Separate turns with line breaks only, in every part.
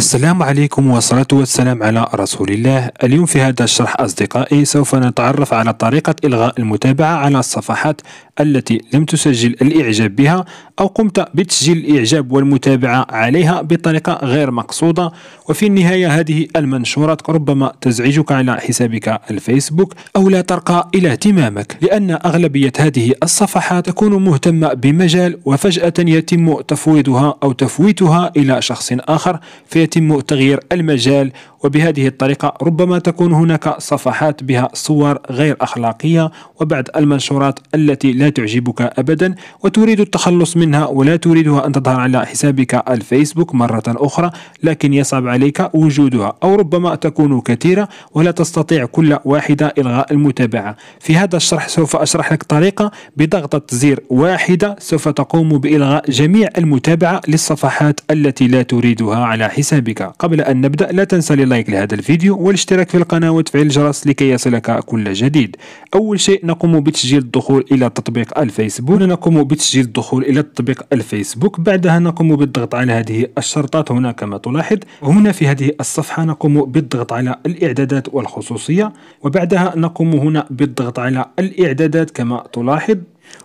السلام عليكم والصلاة والسلام على رسول الله اليوم في هذا الشرح أصدقائي سوف نتعرف على طريقة إلغاء المتابعة على الصفحات التي لم تسجل الإعجاب بها أو قمت بتسجيل الإعجاب والمتابعة عليها بطريقة غير مقصودة وفي النهاية هذه المنشورات ربما تزعجك على حسابك الفيسبوك أو لا ترقى إلى اهتمامك لأن أغلبية هذه الصفحات تكون مهتمة بمجال وفجأة يتم تفويضها أو تفويتها إلى شخص آخر في يتم تغيير المجال وبهذه الطريقة ربما تكون هناك صفحات بها صور غير أخلاقية وبعض المنشورات التي لا تعجبك أبدا وتريد التخلص منها ولا تريدها أن تظهر على حسابك الفيسبوك مرة أخرى لكن يصعب عليك وجودها أو ربما تكون كثيرة ولا تستطيع كل واحدة إلغاء المتابعة في هذا الشرح سوف أشرح لك طريقة بضغطة زر واحدة سوف تقوم بإلغاء جميع المتابعة للصفحات التي لا تريدها على حسابك حسابك قبل أن نبدأ لا تنسى اللايك لهذا الفيديو والاشتراك في القناة وتفعيل الجرس لكي يصلك كل جديد أول شيء نقوم بتسجيل الدخول إلى تطبيق الفيسبوك نقوم بتسجيل الدخول إلى تطبيق الفيسبوك بعدها نقوم بالضغط على هذه الشرطات هنا كما تلاحظ هنا في هذه الصفحة نقوم بالضغط على الإعدادات والخصوصية وبعدها نقوم هنا بالضغط على الإعدادات كما تلاحظ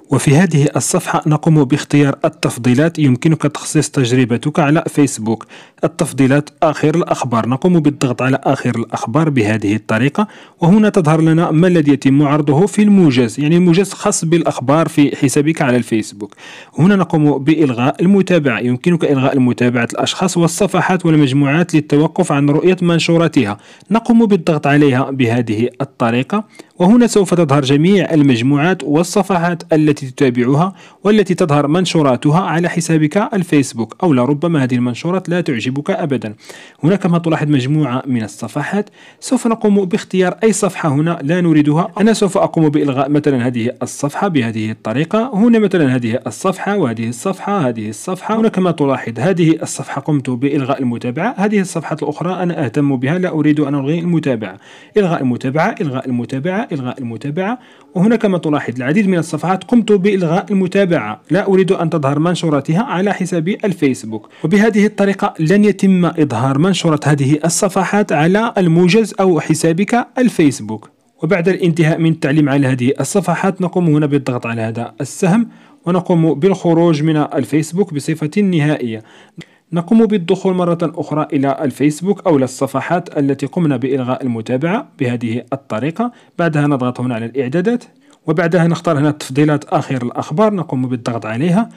وفي هذه الصفحة نقوم باختيار التفضيلات يمكنك تخصيص تجربتك على فيسبوك التفضيلات آخر الأخبار نقوم بالضغط على آخر الأخبار بهذه الطريقة وهنا تظهر لنا ما الذي يتم عرضه في الموجز يعني الموجز خاص بالأخبار في حسابك على الفيسبوك هنا نقوم بإلغاء المتابعة يمكنك إلغاء متابعة الأشخاص والصفحات والمجموعات للتوقف عن رؤية منشوراتها نقوم بالضغط عليها بهذه الطريقة وهنا سوف تظهر جميع المجموعات والصفحات التي التي تتابعها والتي تظهر منشوراتها على حسابك الفيسبوك أو لربما هذه المنشورات لا تعجبك أبدا هناك ما تلاحظ مجموعة من الصفحات سوف نقوم باختيار أي صفحة هنا لا نريدها أنا سوف أقوم بإلغاء مثلا هذه الصفحة بهذه الطريقة هنا مثلا هذه الصفحة وهذه الصفحة هذه الصفحة هناك ما تلاحظ هذه الصفحة قمت بإلغاء المتابعة هذه الصفحة الأخرى أنا أهتم بها لا أريد أن ألغي المتابعة إلغاء المتابعة إلغاء المتابعة إلغاء المتابعة وهناك ما تلاحظ العديد من الصفحات قمت قمت بإلغاء المتابعة لا أريد أن تظهر منشوراتها على حسابي الفيسبوك وبهذه الطريقة لن يتم إظهار منشورة هذه الصفحات على الموجز أو حسابك الفيسبوك وبعد الانتهاء من التعليم على هذه الصفحات نقوم هنا بالضغط على هذا السهم ونقوم بالخروج من الفيسبوك بصفة نهائية نقوم بالدخول مرة أخرى إلى الفيسبوك أو للصفحات التي قمنا بإلغاء المتابعة بهذه الطريقة بعدها نضغط هنا على الإعدادات وبعدها نختار هنا التفضيلات آخر الأخبار نقوم بالضغط عليها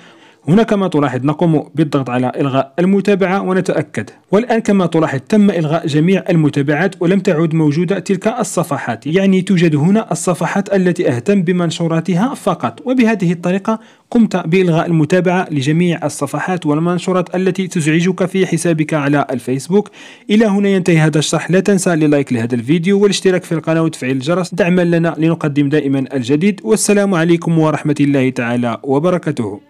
هنا كما تلاحظ نقوم بالضغط على إلغاء المتابعة ونتأكد والآن كما تلاحظ تم إلغاء جميع المتابعات ولم تعد موجودة تلك الصفحات يعني توجد هنا الصفحات التي أهتم بمنشوراتها فقط وبهذه الطريقة قمت بإلغاء المتابعة لجميع الصفحات والمنشورات التي تزعجك في حسابك على الفيسبوك إلى هنا ينتهي هذا الشرح لا تنسى للايك لهذا الفيديو والاشتراك في القناة وتفعيل الجرس دعما لنا لنقدم دائما الجديد والسلام عليكم ورحمة الله تعالى وبركاته